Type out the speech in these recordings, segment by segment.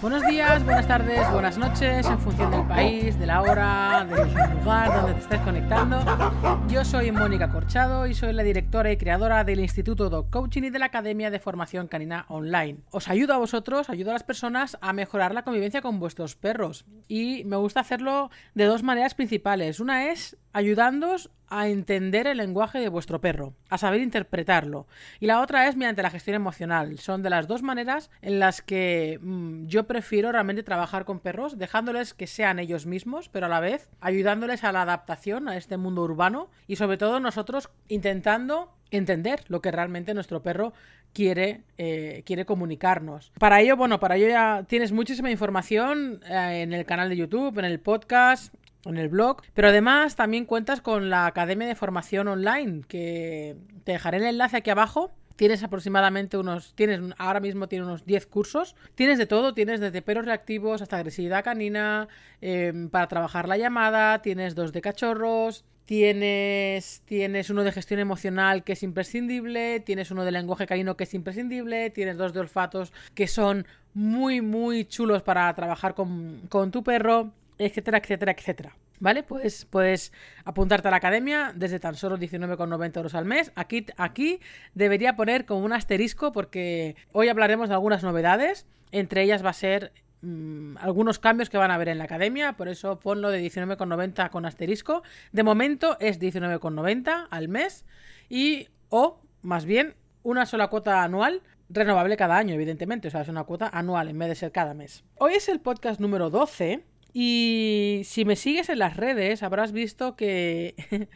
Buenos días, buenas tardes, buenas noches, en función del país, de la hora, del lugar donde te estés conectando. Yo soy Mónica Corchado y soy la directora y creadora del Instituto Dog Coaching y de la Academia de Formación Canina Online. Os ayudo a vosotros, ayudo a las personas a mejorar la convivencia con vuestros perros y me gusta hacerlo de dos maneras principales. Una es ayudándoos a entender el lenguaje de vuestro perro, a saber interpretarlo. Y la otra es mediante la gestión emocional. Son de las dos maneras en las que mm, yo prefiero realmente trabajar con perros, dejándoles que sean ellos mismos, pero a la vez ayudándoles a la adaptación a este mundo urbano y sobre todo nosotros intentando entender lo que realmente nuestro perro quiere, eh, quiere comunicarnos. Para ello, bueno, para ello ya tienes muchísima información eh, en el canal de YouTube, en el podcast, en el blog. Pero además también cuentas con la Academia de Formación Online, que te dejaré el enlace aquí abajo. Tienes aproximadamente unos, tienes, ahora mismo tiene unos 10 cursos. Tienes de todo, tienes desde perros reactivos hasta agresividad canina, em, para trabajar la llamada, tienes dos de cachorros, Tienes, tienes, uno de gestión emocional que es imprescindible, tienes uno de lenguaje canino que es imprescindible, tienes dos de olfatos que son muy, muy chulos para trabajar con, con tu perro etcétera, etcétera, etcétera. ¿Vale? Pues puedes apuntarte a la academia desde tan solo 19,90 euros al mes. Aquí, aquí debería poner como un asterisco porque hoy hablaremos de algunas novedades. Entre ellas va a ser mm, algunos cambios que van a haber en la academia. Por eso ponlo de 19,90 con asterisco. De momento es 19,90 al mes. Y o más bien una sola cuota anual renovable cada año, evidentemente, o sea, es una cuota anual en vez de ser cada mes. Hoy es el podcast número 12 y si me sigues en las redes, habrás visto que,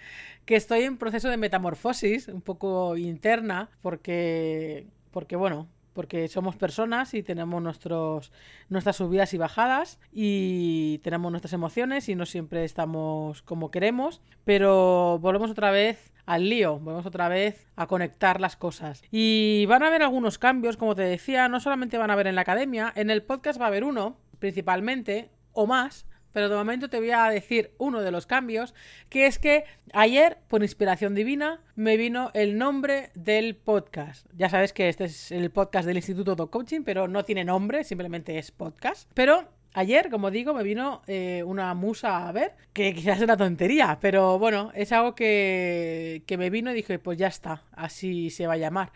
que estoy en proceso de metamorfosis, un poco interna, porque, porque bueno, porque somos personas y tenemos nuestras subidas y bajadas y tenemos nuestras emociones y no siempre estamos como queremos, pero volvemos otra vez al lío, volvemos otra vez a conectar las cosas. Y van a haber algunos cambios, como te decía, no solamente van a haber en la academia, en el podcast va a haber uno, principalmente, o más, pero de momento te voy a decir uno de los cambios, que es que ayer, por inspiración divina, me vino el nombre del podcast. Ya sabes que este es el podcast del Instituto de Coaching, pero no tiene nombre, simplemente es podcast. Pero Ayer, como digo, me vino eh, una musa a ver, que quizás es una tontería, pero bueno, es algo que, que, me vino y dije, pues ya está, así se va a llamar.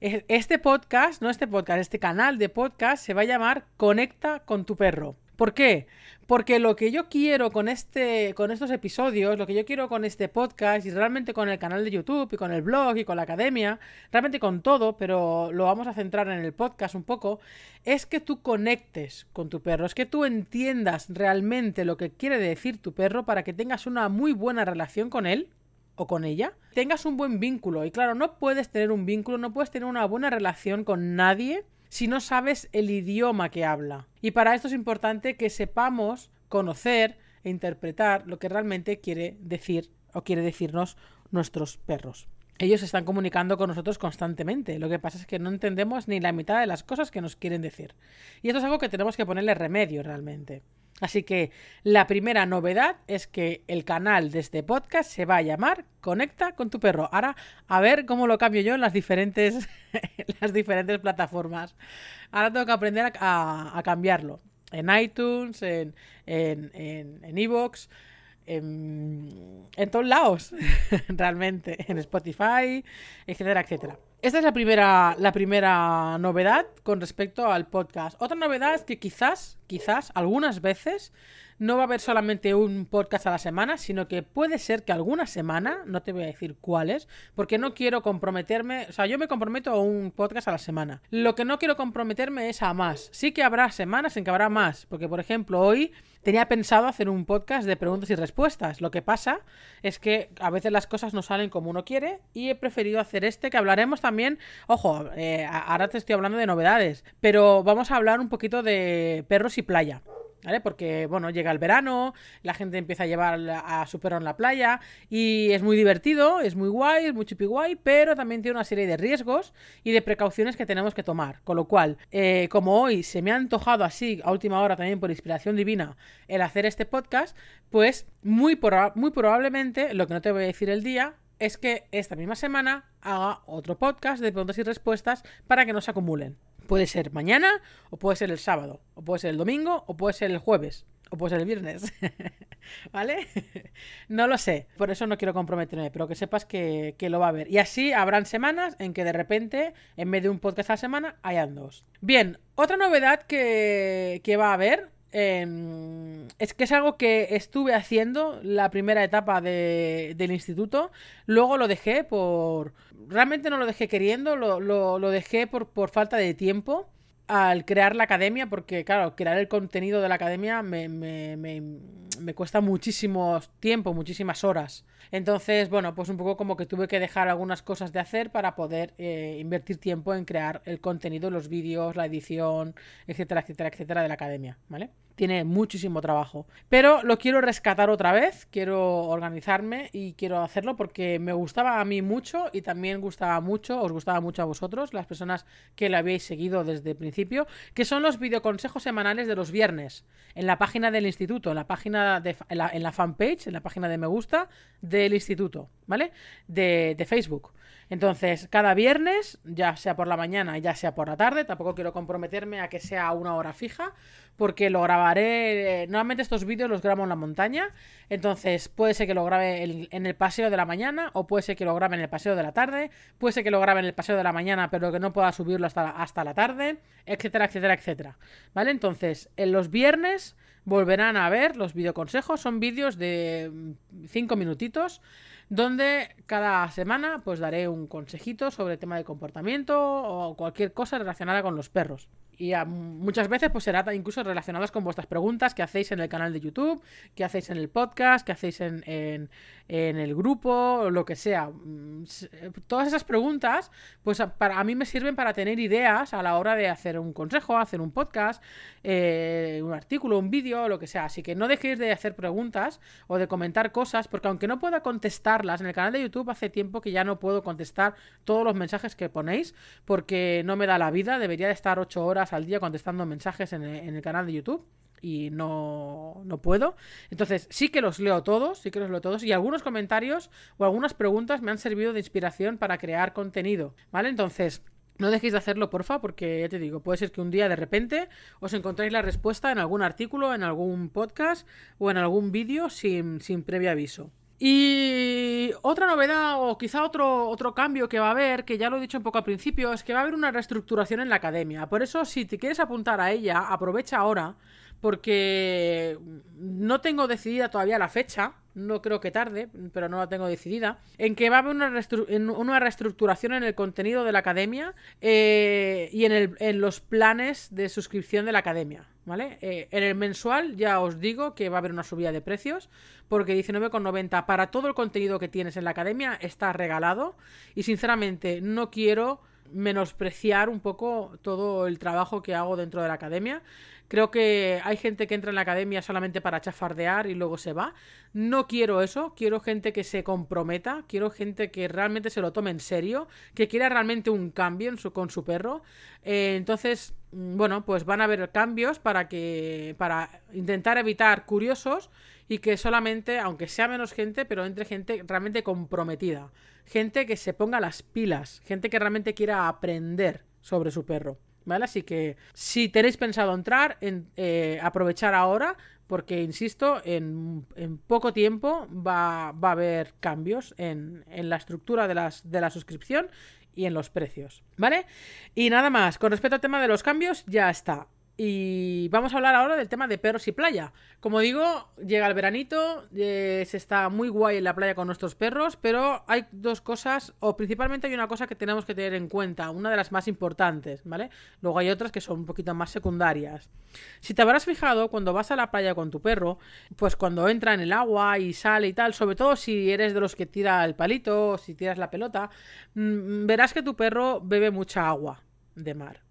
Este podcast, no este podcast, este canal de podcast se va a llamar Conecta con tu perro. ¿Por qué? Porque lo que yo quiero con este, con estos episodios, lo que yo quiero con este podcast y realmente con el canal de YouTube y con el blog y con la academia, realmente con todo, pero lo vamos a centrar en el podcast un poco, es que tú conectes con tu perro, es que tú entiendas realmente lo que quiere decir tu perro para que tengas una muy buena relación con él o con ella, tengas un buen vínculo. Y claro, no puedes tener un vínculo, no puedes tener una buena relación con nadie si no sabes el idioma que habla. Y para esto es importante que sepamos conocer e interpretar lo que realmente quiere decir o quiere decirnos nuestros perros. Ellos están comunicando con nosotros constantemente. Lo que pasa es que no entendemos ni la mitad de las cosas que nos quieren decir. Y esto es algo que tenemos que ponerle remedio realmente. Así que la primera novedad es que el canal de este podcast se va a llamar Conecta con tu perro. Ahora, a ver cómo lo cambio yo en las diferentes, las diferentes plataformas. Ahora tengo que aprender a, cambiarlo. En iTunes, en en, en, en todos lados, realmente. En Spotify, etcétera, etcétera. Esta es la primera, la primera novedad con respecto al podcast. Otra novedad es que quizás, quizás, algunas veces no va a haber solamente un podcast a la semana, sino que puede ser que alguna semana, no te voy a decir cuáles, porque no quiero comprometerme, o sea, yo me comprometo a un podcast a la semana. Lo que no quiero comprometerme es a más. Sí que habrá semanas en que habrá más, porque por ejemplo hoy tenía pensado hacer un podcast de preguntas y respuestas. Lo que pasa es que a veces las cosas no salen como uno quiere y he preferido hacer este que hablaremos también, ojo, eh, ahora te estoy hablando de novedades, pero vamos a hablar un poquito de perros y playa. Porque, bueno, llega el verano, la gente empieza a llevar a su perro en la playa y es muy divertido, es muy guay, es muy chupi guay, pero también tiene una serie de riesgos y de precauciones que tenemos que tomar. Con lo cual, eh, como hoy se me ha antojado así, a última hora también por inspiración divina, el hacer este podcast, pues muy, muy probablemente, lo que no te voy a decir el día, es que esta misma semana haga otro podcast de preguntas y respuestas para que no se acumulen. Puede ser mañana, o puede ser el sábado, o puede ser el domingo, o puede ser el jueves, o puede ser el viernes. ¿Vale? no lo sé. Por eso no quiero comprometerme, pero que sepas que, lo va a haber. Y así habrán semanas en que de repente, en vez de un podcast a la semana, hayan dos. Bien, otra novedad que, que va a haber Em, es que es algo que estuve haciendo la primera etapa de, del instituto, luego lo dejé por... Realmente no lo dejé queriendo, lo, lo, lo dejé por, por, falta de tiempo al crear la academia, porque claro, crear el contenido de la academia me, me, me, cuesta muchísimo tiempo, muchísimas horas. Entonces, bueno, pues un poco como que tuve que dejar algunas cosas de hacer para poder eh, invertir tiempo en crear el contenido, los vídeos, la edición, etcétera, etcétera, etcétera de la academia, ¿vale? tiene muchísimo trabajo. Pero lo quiero rescatar otra vez, quiero organizarme y quiero hacerlo porque me gustaba a mí mucho y también gustaba mucho, os gustaba mucho a vosotros, las personas que la habéis seguido desde el principio, que son los videoconsejos semanales de los viernes en la página del instituto, en la página de la, fanpage, en la página de me gusta del instituto, ¿vale? de Facebook. Entonces, cada viernes, ya sea por la mañana, ya sea por la tarde, tampoco quiero comprometerme a que sea una hora fija, porque lo grabaré, eh, normalmente estos vídeos los grabo en la montaña, entonces puede ser que lo grabe en el paseo de la mañana, o puede ser que lo grabe en el paseo de la tarde, puede ser que lo grabe en el paseo de la mañana, pero que no pueda subirlo hasta la, hasta la tarde, etcétera, etcétera, etcétera. ¿Vale? Entonces, en los viernes volverán a ver los videoconsejos, son vídeos de 5 mm, minutitos donde cada semana pues daré un consejito sobre el tema de comportamiento o cualquier cosa relacionada con los perros. Y muchas veces pues será incluso relacionadas con vuestras preguntas que hacéis en el canal de YouTube, que hacéis en el podcast, que hacéis en, en, en el grupo, lo que sea. Eh, todas esas preguntas, pues a, para, a mí me sirven para tener ideas a la hora de hacer un consejo, hacer un podcast, eh, un artículo, un vídeo, lo que sea. Así que no dejéis de hacer preguntas o de comentar cosas, porque aunque no pueda contestarlas, en el canal de YouTube hace tiempo que ya no puedo contestar todos los mensajes que ponéis, porque no me da la vida, debería de estar 8 horas al día contestando mensajes en el canal de YouTube y no, no, puedo. Entonces, sí que los leo todos, sí que los leo todos. Y algunos comentarios o algunas preguntas me han servido de inspiración para crear contenido. ¿Vale? Entonces. No dejéis de hacerlo, porfa, porque ya te digo, puede ser que un día de repente os encontréis la respuesta en algún artículo, en algún podcast o en algún vídeo sin, previo aviso. Y otra novedad, o quizá otro, otro cambio que va a haber, que ya lo he dicho un poco al principio, es que va a haber una reestructuración en la academia. Por eso, si te quieres apuntar a ella, aprovecha ahora, porque no tengo decidida todavía la fecha, no creo que tarde, pero no la tengo decidida, en que va a haber una, reestructuración en el contenido de la academia eh, y en, el, en, los planes de suscripción de la academia. ¿Vale? Eh, en el mensual ya os digo que va a haber una subida de precios porque 19,90 para todo el contenido que tienes en la academia está regalado y sinceramente no quiero menospreciar un poco todo el trabajo que hago dentro de la academia. Creo que hay gente que entra en la academia solamente para chafardear y luego se va. No quiero eso, quiero gente que se comprometa, quiero gente que realmente se lo tome en serio, que quiera realmente un cambio en su, con su perro. Eh, entonces, mm, bueno, pues van a haber cambios para que. para intentar evitar curiosos y que solamente, aunque sea menos gente, pero entre gente realmente comprometida, gente que se ponga las pilas, gente que realmente quiera aprender sobre su perro. ¿Vale? Así que si tenéis pensado entrar, en, eh, aprovechar ahora, porque insisto, en, poco tiempo va, a haber cambios en, la estructura de, las, de la suscripción y en los precios, ¿vale? Y nada más, con respecto al tema de los cambios, ya está. Y vamos a hablar ahora del tema de perros y playa. Como digo, llega el veranito, eh, se está muy guay en la playa con nuestros perros, pero hay dos cosas, o principalmente hay una cosa que tenemos que tener en cuenta, una de las más importantes, ¿vale? Luego hay otras que son un poquito más secundarias. Si te habrás fijado, cuando vas a la playa con tu perro, pues cuando entra en el agua y sale y tal, sobre todo si eres de los que tira el palito o si tiras la pelota, mm, verás que tu perro bebe mucha agua de mar.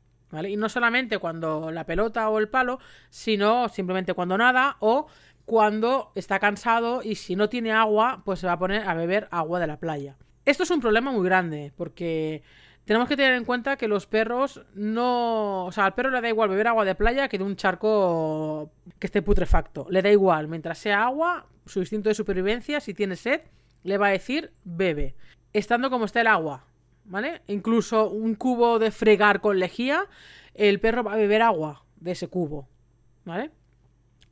Y no solamente cuando la pelota o el palo, sino simplemente cuando nada o cuando está cansado y si no tiene agua, pues se va a poner a beber agua de la playa. Esto es un problema muy grande porque tenemos que tener en cuenta que los perros no... O sea, al perro le da igual beber agua de playa que de un charco que esté putrefacto. Le da igual, mientras sea agua, su instinto de supervivencia, si tiene sed, le va a decir bebe. Estando como está el agua, ¿vale? Incluso un cubo de fregar con lejía, el perro va a beber agua de ese cubo, ¿vale?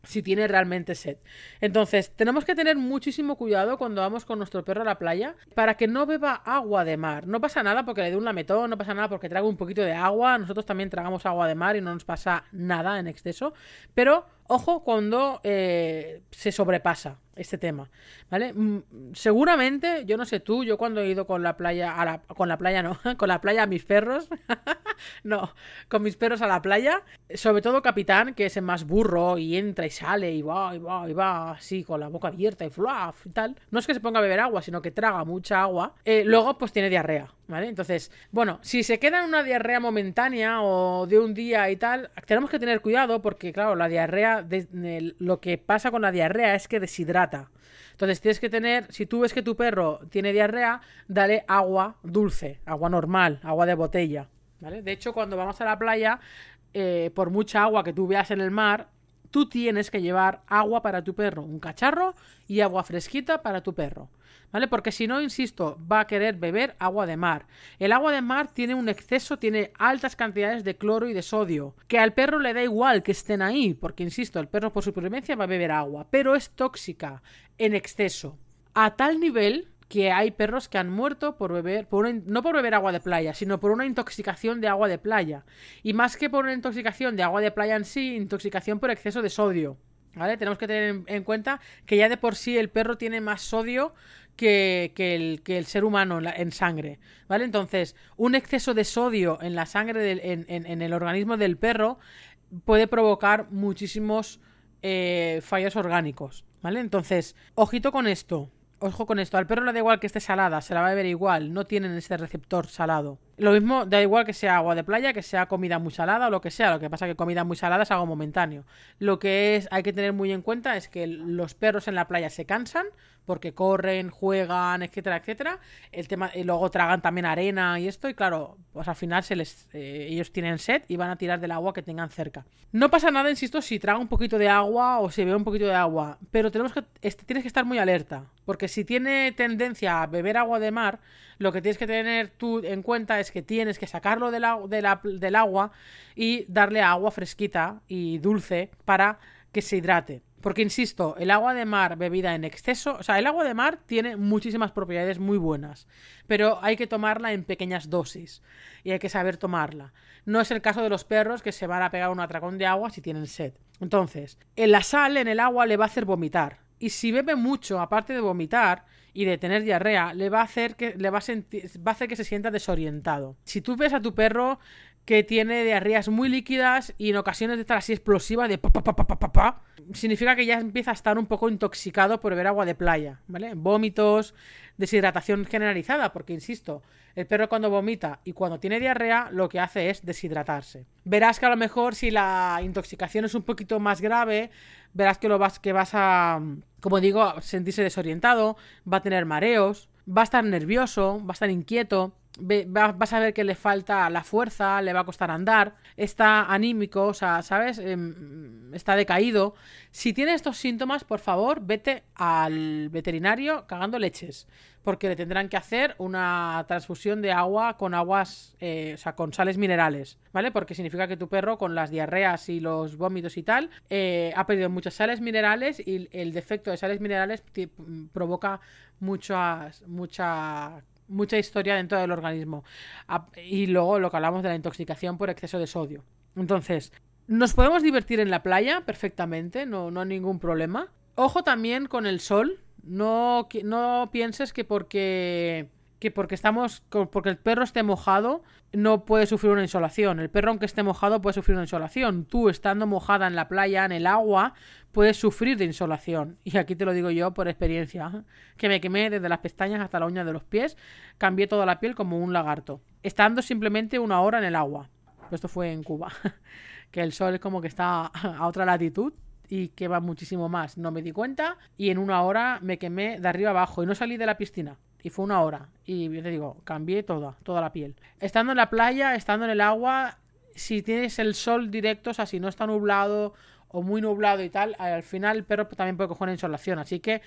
Si tiene realmente sed. Entonces, tenemos que tener muchísimo cuidado cuando vamos con nuestro perro a la playa para que no beba agua de mar. No pasa nada porque le dé un lametón, no pasa nada porque traga un poquito de agua. Nosotros también tragamos agua de mar y no nos pasa nada en exceso. Pero Ojo cuando eh, se sobrepasa este tema, ¿vale? Mm, seguramente, yo no sé tú, yo cuando he ido con la playa a con la playa no, con la playa a mis perros, no, con mis perros a la playa, sobre todo Capitán, que es el más burro y entra y sale y va y va y va así con la boca abierta y fluff y tal. No es que se ponga a beber agua, sino que traga mucha agua. Eh, luego pues tiene diarrea, ¿vale? Entonces, bueno, si se queda en una diarrea momentánea o de un día y tal, tenemos que tener cuidado porque claro, la diarrea lo que pasa con la diarrea es que deshidrata. Entonces tienes que tener, si tú ves que tu perro tiene diarrea, dale agua dulce, agua normal, agua de botella. De hecho, cuando vamos a la playa, eh, por mucha agua que tú veas en el mar, tú tienes que llevar agua para tu perro, un cacharro y agua fresquita para tu perro. ¿vale? Porque si no, insisto, va a querer beber agua de mar. El agua de mar tiene un exceso, tiene altas cantidades de cloro y de sodio, que al perro le da igual que estén ahí, porque insisto, el perro por supervivencia va a beber agua, pero es tóxica en exceso. A tal nivel que hay perros que han muerto por beber, por no por beber agua de playa, sino por una intoxicación de agua de playa. Y más que por una intoxicación de agua de playa en sí, intoxicación por exceso de sodio. ¿Vale? Tenemos que tener en cuenta que ya de por sí el perro tiene más sodio que, el, que el, ser humano en sangre, ¿vale? Entonces, un exceso de sodio en la sangre, en, el organismo del perro, puede provocar muchísimos eh, fallos orgánicos, ¿vale? Entonces, ojito con esto, ojo con esto, al perro le da igual que esté salada, se la va a beber igual, no tienen ese receptor salado. Lo mismo, da igual que sea agua de playa, que sea comida muy salada o lo que sea, lo que pasa es que comida muy salada es algo momentáneo. Lo que es, hay que tener muy en cuenta es que los perros en la playa se cansan, porque corren, juegan, etcétera, etcétera. El tema, y luego tragan también arena y esto, y claro, pues al final se les, eh, ellos tienen sed y van a tirar del agua que tengan cerca. No pasa nada, insisto, si traga un poquito de agua o si bebe un poquito de agua, pero tenemos que, este, tienes que estar muy alerta, porque si tiene tendencia a beber agua de mar, lo que tienes que tener tú en cuenta es que tienes que sacarlo del agua y darle agua fresquita y dulce para que se hidrate. Porque, insisto, el agua de mar bebida en exceso, o sea, el agua de mar tiene muchísimas propiedades muy buenas, pero hay que tomarla en pequeñas dosis y hay que saber tomarla. No es el caso de los perros que se van a pegar un atracón de agua si tienen sed. Entonces, la sal en el agua le va a hacer vomitar. Y si bebe mucho, aparte de vomitar y de tener diarrea, le va a hacer que, le va a, sentir, va a hacer que se sienta desorientado. Si tú ves a tu perro que tiene diarreas muy líquidas y en ocasiones de estar así explosiva de pa pa, pa, pa, pa, significa que ya empieza a estar un poco intoxicado por beber agua de playa, ¿vale? Vómitos, deshidratación generalizada, porque insisto, el perro cuando vomita y cuando tiene diarrea lo que hace es deshidratarse. Verás que a lo mejor si la intoxicación es un poquito más grave, verás que lo vas que vas a, como digo, sentirse desorientado, va a tener mareos, va a estar nervioso, va a estar inquieto vas a ver que le falta la fuerza, le va a costar andar, está anímico, o sea, ¿sabes? Em, está decaído. Si tiene estos síntomas, por favor, vete al veterinario cagando leches, porque le tendrán que hacer una transfusión de agua con aguas, eh, o sea, con sales minerales, ¿vale? Porque significa que tu perro con las diarreas y los vómitos y tal, eh, ha perdido muchas sales minerales y el defecto de sales minerales provoca muchas, mucha mucha historia dentro del organismo. Y luego lo que hablamos de la intoxicación por exceso de sodio. Entonces, nos podemos divertir en la playa perfectamente, no, hay ningún problema. Ojo también con el sol. No, no pienses que porque que porque estamos porque el perro esté mojado no puede sufrir una insolación. El perro aunque esté mojado puede sufrir una insolación. Tú estando mojada en la playa, en el agua, puedes sufrir de insolación. Y aquí te lo digo yo por experiencia, ¿eh? que me quemé desde las pestañas hasta la uña de los pies, cambié toda la piel como un lagarto, estando simplemente una hora en el agua. Esto fue en Cuba, que el sol es como que está a otra latitud y que va muchísimo más. No me di cuenta y en una hora me quemé de arriba abajo y no salí de la piscina. Y fue una hora. Y yo te digo, cambié toda, toda la piel. Estando en la playa, estando en el agua, si tienes el sol directo, o sea, si no está nublado o muy nublado y tal, al final el perro también puede coger insolación. Así que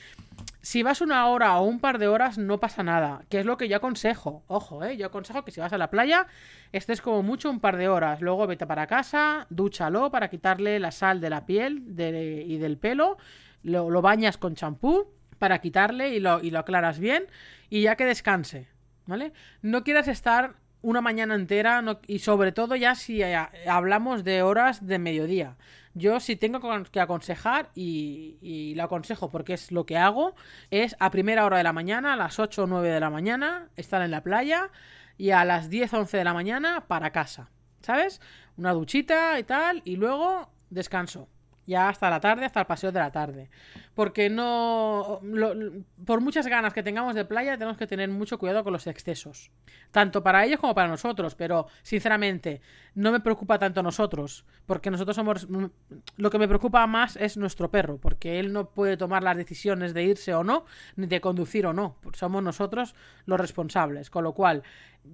si vas una hora o un par de horas, no pasa nada. Que es lo que yo aconsejo. Ojo, ¿eh? Yo aconsejo que si vas a la playa, estés como mucho un par de horas. Luego vete para casa, dúchalo para quitarle la sal de la piel y del pelo. Lo, lo bañas con champú para quitarle y lo, y lo aclaras bien y ya que descanse, ¿vale? No quieras estar una mañana entera y sobre todo ya si hablamos de horas de mediodía. Yo si tengo que aconsejar y, y, lo aconsejo porque es lo que hago, es a primera hora de la mañana, a las 8 o 9 de la mañana, estar en la playa y a las 10 o 11 de la mañana para casa, ¿sabes? Una duchita y tal y luego descanso ya hasta la tarde, hasta el paseo de la tarde. Porque no. por muchas ganas que tengamos de playa, tenemos que tener mucho cuidado con los excesos. Tanto para ellos como para nosotros. Pero, sinceramente, no me preocupa tanto nosotros. Porque nosotros somos. Lo que me preocupa más es nuestro perro. Porque él no puede tomar las decisiones de irse o no, ni de conducir o no. Somos nosotros los responsables. Con lo cual,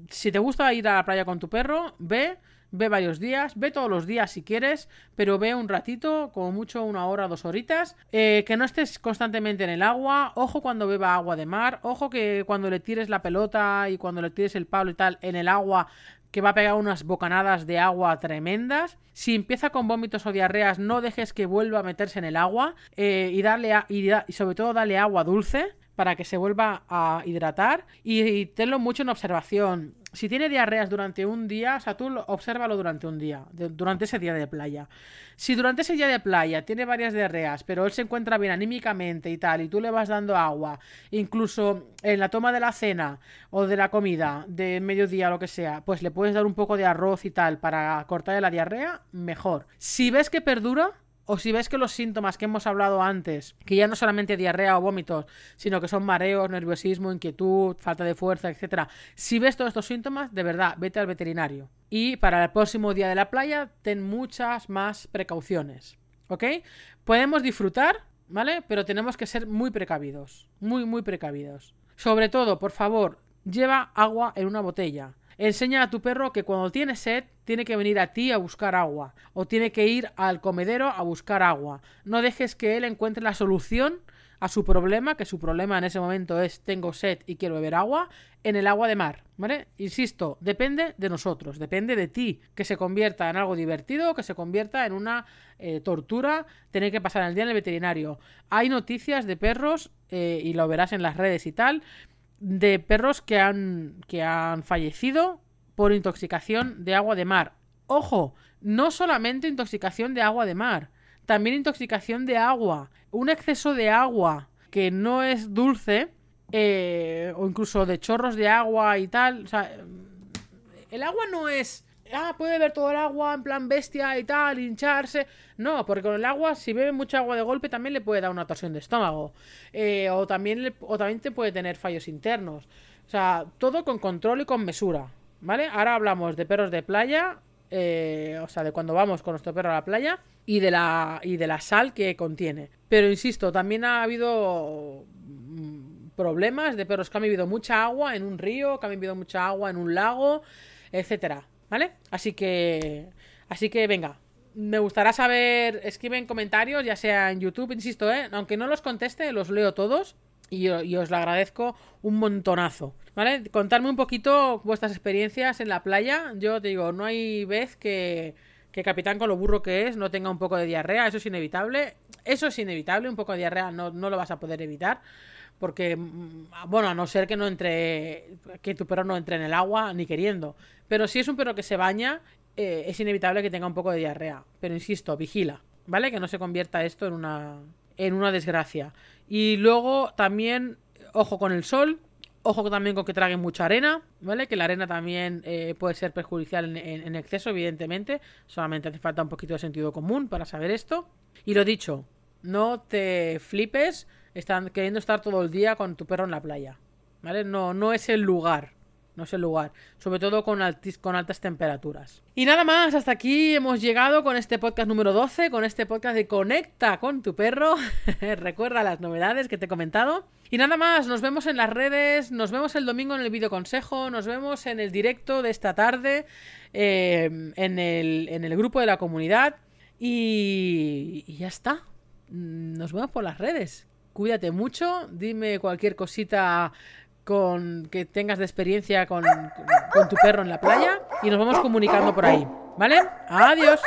si te gusta ir a la playa con tu perro, ve ve varios días, ve todos los días si quieres, pero ve un ratito, como mucho una hora, dos horitas, eh, que no estés constantemente en el agua, ojo cuando beba agua de mar, ojo que cuando le tires la pelota y cuando le tires el palo y tal en el agua que va a pegar unas bocanadas de agua tremendas. Si empieza con vómitos o diarreas, no dejes que vuelva a meterse en el agua eh, y y sobre todo dale agua dulce para que se vuelva a hidratar y, tenlo mucho en observación. Si tiene diarreas durante un día, o sea, tú obsérvalo durante un día, durante ese día de playa. Si durante ese día de playa tiene varias diarreas, pero él se encuentra bien anímicamente y tal, y tú le vas dando agua, incluso en la toma de la cena o de la comida, de mediodía, lo que sea, pues le puedes dar un poco de arroz y tal para cortar la diarrea, mejor. Si ves que perdura, o si ves que los síntomas que hemos hablado antes, que ya no solamente diarrea o vómitos, sino que son mareos, nerviosismo, inquietud, falta de fuerza, etcétera, si ves todos estos síntomas, de verdad, vete al veterinario. Y para el próximo día de la playa, ten muchas más precauciones. ¿Ok? Podemos disfrutar, ¿vale? Pero tenemos que ser muy precavidos. Muy, muy precavidos. Sobre todo, por favor, lleva agua en una botella Enseña a tu perro que cuando tiene sed, tiene que venir a ti a buscar agua, o tiene que ir al comedero a buscar agua. No dejes que él encuentre la solución a su problema, que su problema en ese momento es tengo sed y quiero beber agua, en el agua de mar, ¿vale? Insisto, depende de nosotros, depende de ti, que se convierta en algo divertido, que se convierta en una eh, tortura, tener que pasar el día en el veterinario. Hay noticias de perros, eh, y lo verás en las redes y tal, de perros que han, que han fallecido por intoxicación de agua de mar. Ojo, no solamente intoxicación de agua de mar, también intoxicación de agua, un exceso de agua que no es dulce, eh, o incluso de chorros de agua y tal. O sea, el agua no es ah, puede ver todo el agua en plan bestia y tal, hincharse. No, porque con el agua, si bebe mucha agua de golpe, también le puede dar una torsión de estómago. Eh, o, también también te puede tener fallos internos. O sea, todo con control y con mesura. ¿Vale? Ahora hablamos de perros de playa. Eh, o sea, de cuando vamos con nuestro perro a la playa y de la, de la sal que contiene. Pero insisto, también ha habido mm, problemas de perros que han bebido mucha agua en un río, que han bebido mucha agua en un lago, etcétera. ¿Vale? Así que. Así que venga. Me gustará saber. Escriben comentarios, ya sea en YouTube, insisto, ¿eh? Aunque no los conteste, los leo todos. Y, os lo agradezco un montonazo. ¿Vale? Contadme un poquito vuestras experiencias en la playa. Yo te digo, no hay vez que, Capitán, con lo burro que es, no tenga un poco de diarrea. Eso es inevitable. Eso es inevitable, un poco de diarrea no lo vas a poder evitar porque, mm, bueno, a no ser que no entre, que tu perro no entre en el agua ni queriendo, pero si es un perro que se baña, eh, es inevitable que tenga un poco de diarrea. Pero insisto, vigila, ¿vale? Que no se convierta esto en una, en una desgracia. Y luego también, ojo con el sol, ojo también con que trague mucha arena, ¿vale? Que la arena también eh, puede ser perjudicial en, en exceso, evidentemente. Solamente hace falta un poquito de sentido común para saber esto. Y lo dicho, no te flipes están queriendo estar todo el día con tu perro en la playa. ¿Vale? No, no es el lugar. No es el lugar. Sobre todo con, con altas temperaturas. Y nada más, hasta aquí hemos llegado con este podcast número 12, con este podcast de Conecta con tu perro. Recuerda las novedades que te he comentado. Y nada más, nos vemos en las redes, nos vemos el domingo en el videoconsejo. nos vemos en el directo de esta tarde, eh, en, el, en, el, grupo de la comunidad y, y ya está. Nos vemos por las redes cuídate mucho, dime cualquier cosita con que tengas de experiencia con, con tu perro en la playa y nos vamos comunicando por ahí, ¿vale? Adiós.